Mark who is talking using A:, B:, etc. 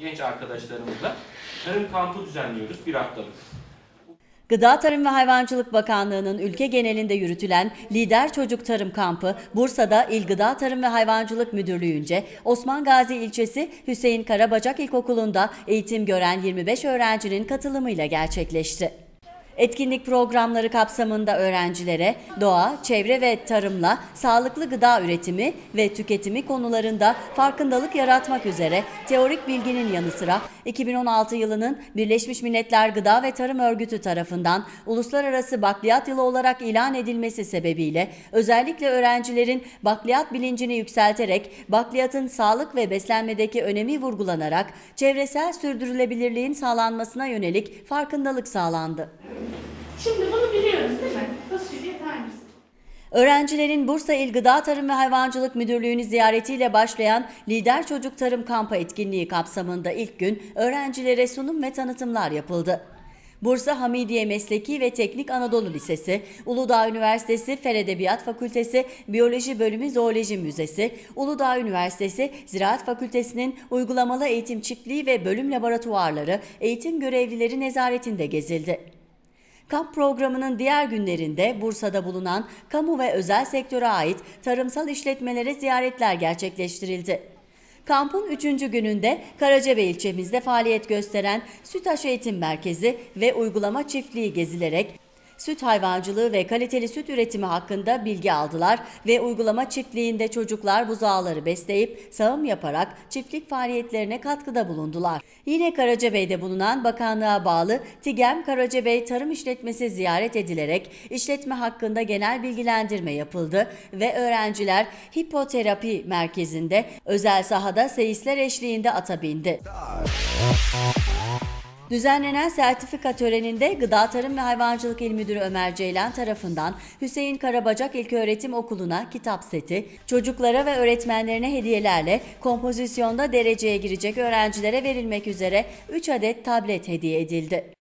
A: genç arkadaşlarımızla tarım kampı düzenliyoruz bir haftalık. Gıda Tarım ve Hayvancılık Bakanlığı'nın ülke genelinde yürütülen Lider Çocuk Tarım Kampı Bursa'da İl Gıda Tarım ve Hayvancılık Müdürlüğü'nce Osman Gazi ilçesi Hüseyin Karabacak İlkokulu'nda eğitim gören 25 öğrencinin katılımıyla gerçekleşti. Etkinlik programları kapsamında öğrencilere doğa, çevre ve tarımla sağlıklı gıda üretimi ve tüketimi konularında farkındalık yaratmak üzere teorik bilginin yanı sıra 2016 yılının Birleşmiş Milletler Gıda ve Tarım Örgütü tarafından uluslararası bakliyat yılı olarak ilan edilmesi sebebiyle özellikle öğrencilerin bakliyat bilincini yükselterek bakliyatın sağlık ve beslenmedeki önemi vurgulanarak çevresel sürdürülebilirliğin sağlanmasına yönelik farkındalık sağlandı. Şimdi bunu biliyoruz değil mi? Fasulye tanesi. Öğrencilerin Bursa İl Gıda Tarım ve Hayvancılık Müdürlüğü'nü ziyaretiyle başlayan Lider Çocuk Tarım Kampı etkinliği kapsamında ilk gün öğrencilere sunum ve tanıtımlar yapıldı. Bursa Hamidiye Mesleki ve Teknik Anadolu Lisesi, Uludağ Üniversitesi Fen Edebiyat Fakültesi Biyoloji Bölümü Zooloji Müzesi, Uludağ Üniversitesi Ziraat Fakültesi'nin Uygulamalı Eğitim Çiftliği ve Bölüm Laboratuvarları eğitim görevlileri nezaretinde gezildi. Kamp programının diğer günlerinde Bursa'da bulunan kamu ve özel sektöre ait tarımsal işletmelere ziyaretler gerçekleştirildi. Kampın 3. gününde Karacabey ilçemizde faaliyet gösteren Sütaş Eğitim Merkezi ve Uygulama Çiftliği gezilerek süt hayvancılığı ve kaliteli süt üretimi hakkında bilgi aldılar ve uygulama çiftliğinde çocuklar buzağları besleyip sağım yaparak çiftlik faaliyetlerine katkıda bulundular. Yine Karacabey'de bulunan bakanlığa bağlı TİGEM Karacabey Tarım İşletmesi ziyaret edilerek işletme hakkında genel bilgilendirme yapıldı ve öğrenciler hipoterapi merkezinde özel sahada seyisler eşliğinde ata bindi. Düzenlenen sertifika töreninde Gıda Tarım ve Hayvancılık İl Müdürü Ömer Ceylan tarafından Hüseyin Karabacak İlköğretim Okulu'na kitap seti, çocuklara ve öğretmenlerine hediyelerle kompozisyonda dereceye girecek öğrencilere verilmek üzere 3 adet tablet hediye edildi.